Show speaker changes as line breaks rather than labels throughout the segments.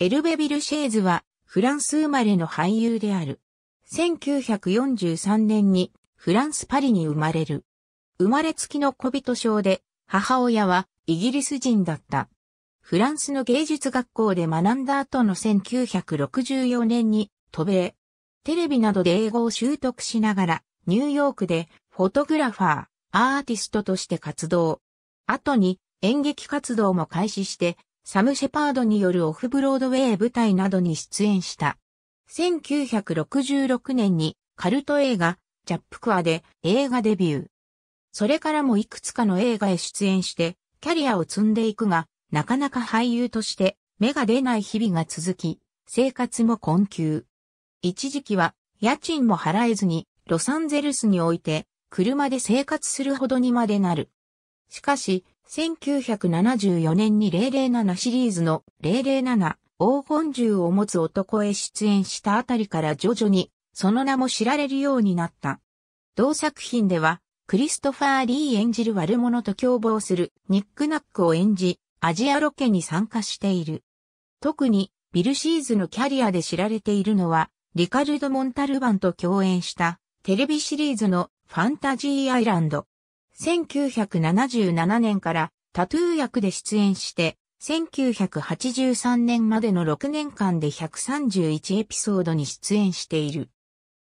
エルベ・ビルシェーズはフランス生まれの俳優である。1943年にフランス・パリに生まれる。生まれつきの小人症で母親はイギリス人だった。フランスの芸術学校で学んだ後の1964年に渡米。テレビなどで英語を習得しながらニューヨークでフォトグラファー、アーティストとして活動。後に演劇活動も開始してサム・シェパードによるオフブロードウェイ舞台などに出演した。1966年にカルト映画、ジャップクアで映画デビュー。それからもいくつかの映画へ出演して、キャリアを積んでいくが、なかなか俳優として目が出ない日々が続き、生活も困窮。一時期は家賃も払えずにロサンゼルスにおいて車で生活するほどにまでなる。しかし、1974年に007シリーズの007黄金銃を持つ男へ出演したあたりから徐々にその名も知られるようになった。同作品ではクリストファー・リー演じる悪者と共謀するニックナックを演じアジアロケに参加している。特にビルシーズのキャリアで知られているのはリカルド・モンタルバンと共演したテレビシリーズのファンタジー・アイランド。1977年からタトゥー役で出演して、1983年までの6年間で131エピソードに出演している。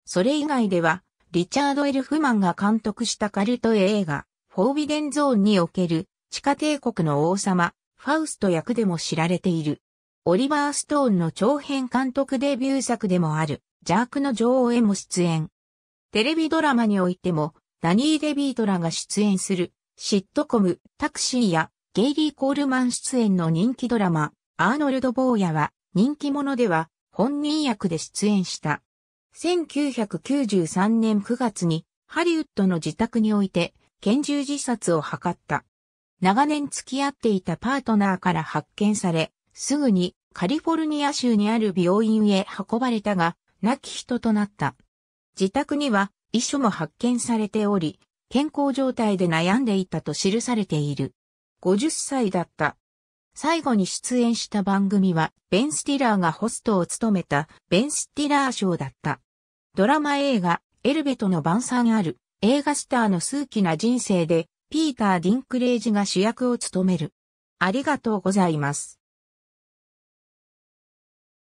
それ以外では、リチャード・エルフマンが監督したカルト映画、フォービデンゾーンにおける地下帝国の王様、ファウスト役でも知られている。オリバー・ストーンの長編監督デビュー作でもある、ジャークの女王へも出演。テレビドラマにおいても、ダニー・デビートらが出演する、シットコム、タクシーや、ゲイリー・コールマン出演の人気ドラマ、アーノルド・ボーヤは、人気者では、本人役で出演した。1993年9月に、ハリウッドの自宅において、拳銃自殺を図った。長年付き合っていたパートナーから発見され、すぐにカリフォルニア州にある病院へ運ばれたが、亡き人となった。自宅には遺書も発見されており、健康状態で悩んでいたと記されている。50歳だった。最後に出演した番組は、ベン・スティラーがホストを務めた、ベン・スティラー賞だった。ドラマ映画、エルベトの晩餐ある、映画スターの数奇な人生で、ピーター・ディンクレイジが主役を務める。ありがとうございます。